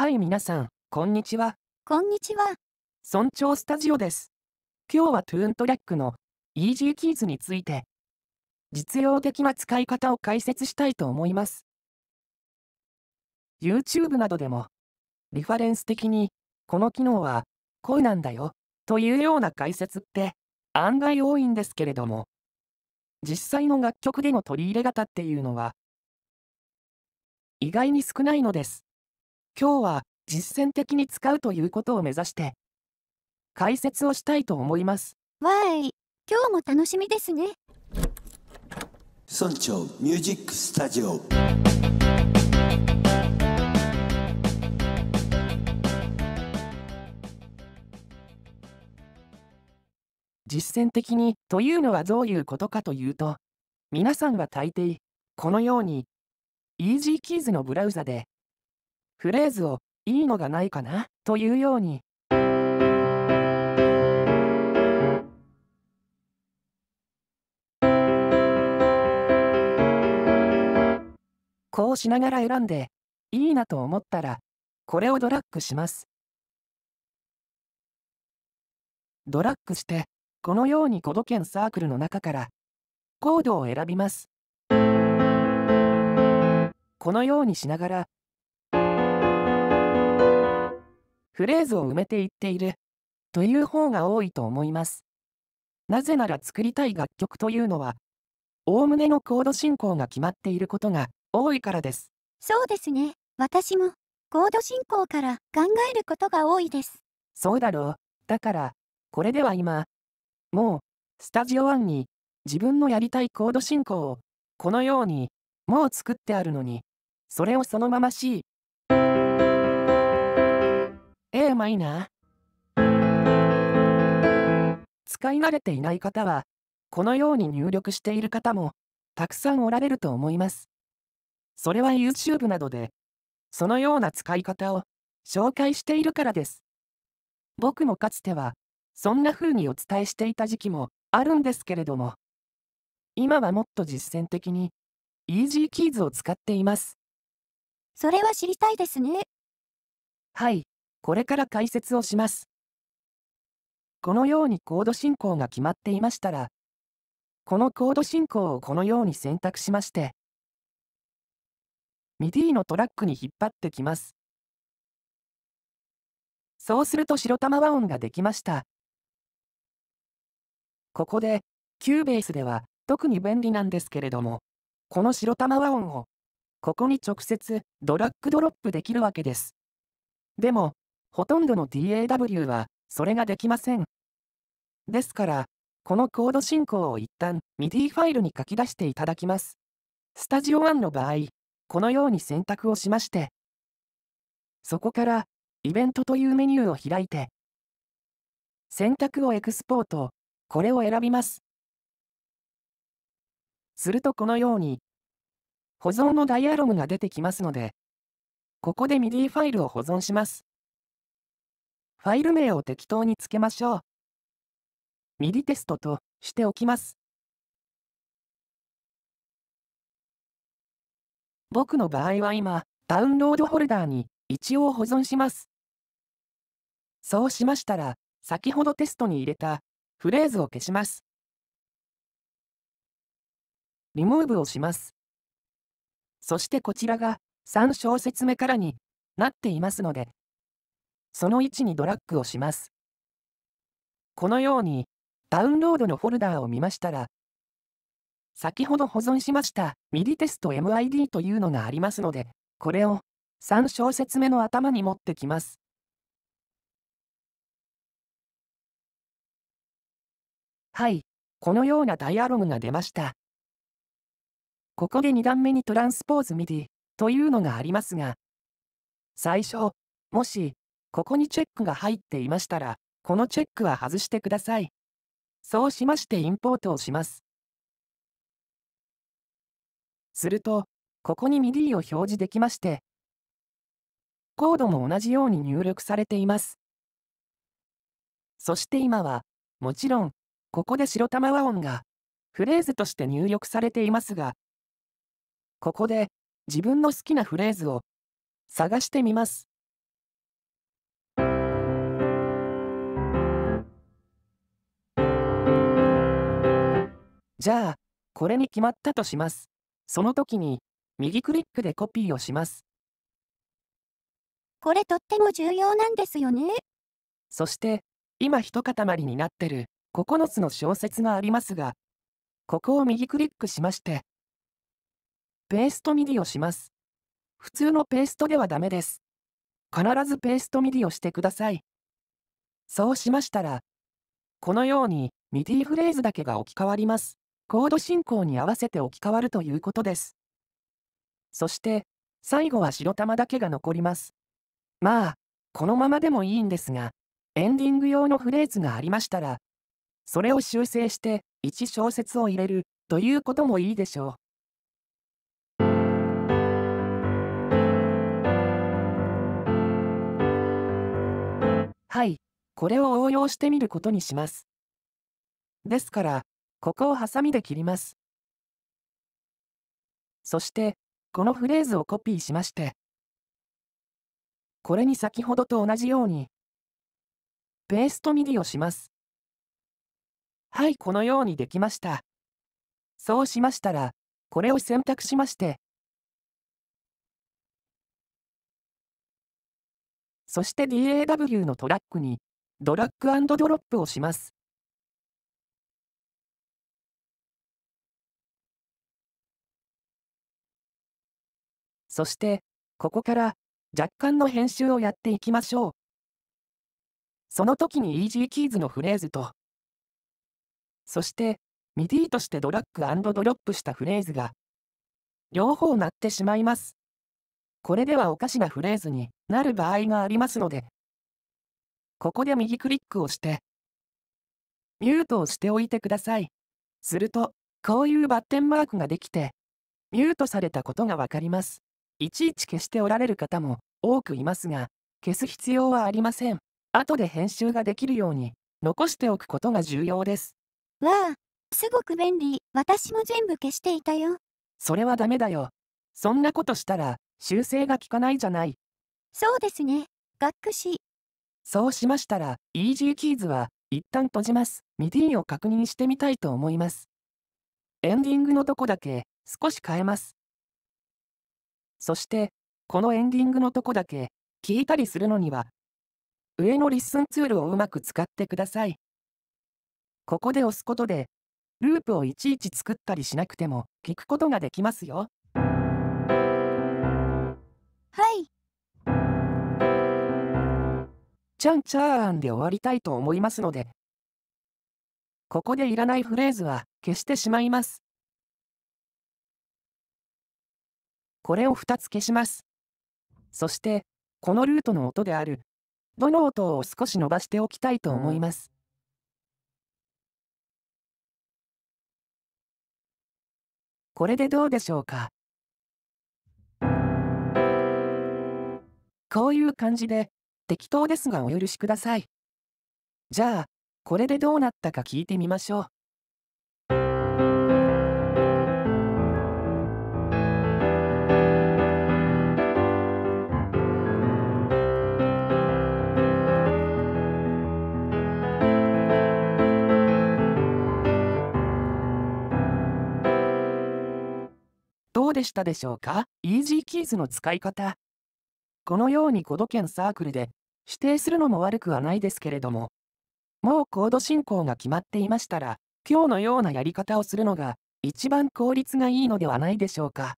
はい、皆さん、こんにちは。こんにちは。村長スタジオです。今日はトゥーントラックの EG キーズについて、実用的な使い方を解説したいと思います。YouTube などでも、リファレンス的に、この機能は、こうなんだよ、というような解説って、案外多いんですけれども、実際の楽曲での取り入れ方っていうのは、意外に少ないのです。今日は実践的に使うということを目指して解説をしたいと思いますわーい今日も楽しみですね村長ミュージックスタジオ実践的にというのはどういうことかというと皆さんは大抵このように EasyKeys のブラウザでフレーズをいいのがないかなというようにこうしながら選んでいいなと思ったらこれをドラッグしますドラッグしてこのようにコドケンサークルの中からコードを選びますこのようにしながらフレーズを埋めていっている、という方が多いと思います。なぜなら作りたい楽曲というのは、おおむねのコード進行が決まっていることが多いからです。そうですね。私も、コード進行から考えることが多いです。そうだろう。だから、これでは今、もう、スタジオ1に、自分のやりたいコード進行を、このように、もう作ってあるのに、それをそのまま C。A マイナー使い慣れていない方は、このように入力している方も、たくさんおられると思います。それは YouTube などで、そのような使い方を紹介しているからです。僕もかつては、そんな風にお伝えしていた時期もあるんですけれども、今はもっと実践的に、イージーキ y ズを使っています。それは知りたいですね。はい。これから解説をします。このようにコード進行が決まっていましたら、このコード進行をこのように選択しまして、MIDI のトラックに引っ張ってきます。そうすると白玉和音ができました。ここで、キューベースでは特に便利なんですけれども、この白玉和音を、ここに直接ドラッグドロップできるわけです。でも、ほとんどの DAW はそれができません。ですから、このコード進行を一旦 MIDI ファイルに書き出していただきます。スタジオ1の場合、このように選択をしまして、そこからイベントというメニューを開いて、選択をエクスポート、これを選びます。するとこのように、保存のダイアログが出てきますので、ここで MIDI ファイルを保存します。ファイル名を適当につけましょう。ミテストとしておきます。僕の場合は今、ダウンロードフォルダーに一応保存します。そうしましたら、先ほどテストに入れたフレーズを消します。リムーブをします。そしてこちらが3小節目からになっていますので、その位置にドラッグをします。このように、ダウンロードのフォルダーを見ましたら、先ほど保存しました MIDI テスト MID というのがありますので、これを3小節目の頭に持ってきます。はい、このようなダイアログが出ました。ここで2段目にトランスポーズ MIDI というのがありますが、最初、もしここにチェックが入っていましたら、このチェックは外してください。そうしましてインポートをします。すると、ここに MIDI を表示できまして、コードも同じように入力されています。そして今は、もちろん、ここで白玉和音が、フレーズとして入力されていますが、ここで、自分の好きなフレーズを、探してみます。じゃあ、これに決まったとします。その時に、右クリックでコピーをします。これとっても重要なんですよね。そして、今一塊になってる9つの小説がありますが、ここを右クリックしまして、ペーストミディをします。普通のペーストではダメです。必ずペーストミディをしてください。そうしましたら、このようにミディフレーズだけが置き換わります。コード進行に合わせて置き換わるということです。そして、最後は白玉だけが残ります。まあ、このままでもいいんですが、エンディング用のフレーズがありましたら、それを修正して1小節を入れるということもいいでしょう。はい、これを応用してみることにします。ですから、ここをハサミで切ります。そして、このフレーズをコピーしまして、これに先ほどと同じように、ペーストミディをします。はい、このようにできました。そうしましたら、これを選択しまして、そして DAW のトラックに、ドラッグドロップをします。そして、ここから若干の編集をやっていきましょう。その時にイージーキーズのフレーズと、そして、ミディとしてドラッグドロップしたフレーズが、両方鳴ってしまいます。これではおかしなフレーズになる場合がありますので、ここで右クリックをして、ミュートをしておいてください。すると、こういうバッテンマークができて、ミュートされたことがわかります。いちいち消しておられる方も多くいますが、消す必要はありません。後で編集ができるように、残しておくことが重要です。わあ、すごく便利。私も全部消していたよ。それはダメだよ。そんなことしたら、修正が効かないじゃない。そうですね。学習。そうしましたら、EG キーズは、一旦閉じます。ミディを確認してみたいと思います。エンディングのとこだけ、少し変えます。そして、このエンディングのとこだけ、聞いたりするのには、上のリッスンツールをうまく使ってください。ここで押すことで、ループをいちいち作ったりしなくても、聞くことができますよ。はい。ちゃんチャーンで終わりたいと思いますので、ここでいらないフレーズは消してしまいます。これを2つ消します。そして、このルートの音である、どの音を少し伸ばしておきたいと思います。これでどうでしょうかこういう感じで、適当ですがお許しください。じゃあ、これでどうなったか聞いてみましょう。うでしたでしょうかイージーキーズの使い方。このようにコード圏サークルで指定するのも悪くはないですけれども、もうコード進行が決まっていましたら、今日のようなやり方をするのが一番効率がいいのではないでしょうか。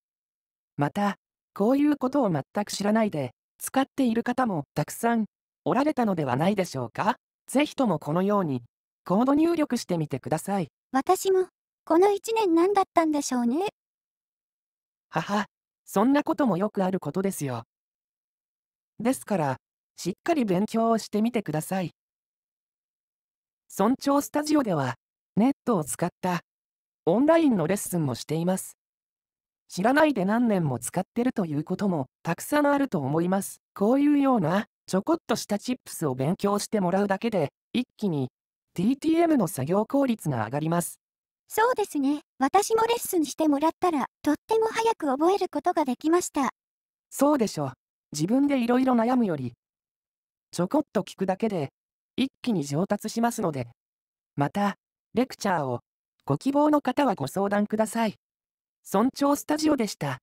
また、こういうことを全く知らないで、使っている方もたくさんおられたのではないでしょうか。ぜひともこのように、コード入力してみてください。私も、この1年何だったんでしょうね。はは、そんなこともよくあることですよ。ですから、しっかり勉強をしてみてください。村長スタジオでは、ネットを使ったオンラインのレッスンもしています。知らないで何年も使ってるということもたくさんあると思います。こういうようなちょこっとしたチップスを勉強してもらうだけで、一気に TTM の作業効率が上がります。そうですね。私もレッスンしてもらったら、とっても早く覚えることができました。そうでしょ自分でいろいろ悩むより、ちょこっと聞くだけで、一気に上達しますので。また、レクチャーを、ご希望の方はご相談ください。村長スタジオでした。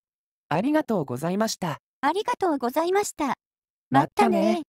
ありがとうございました。ありがとうございました。またね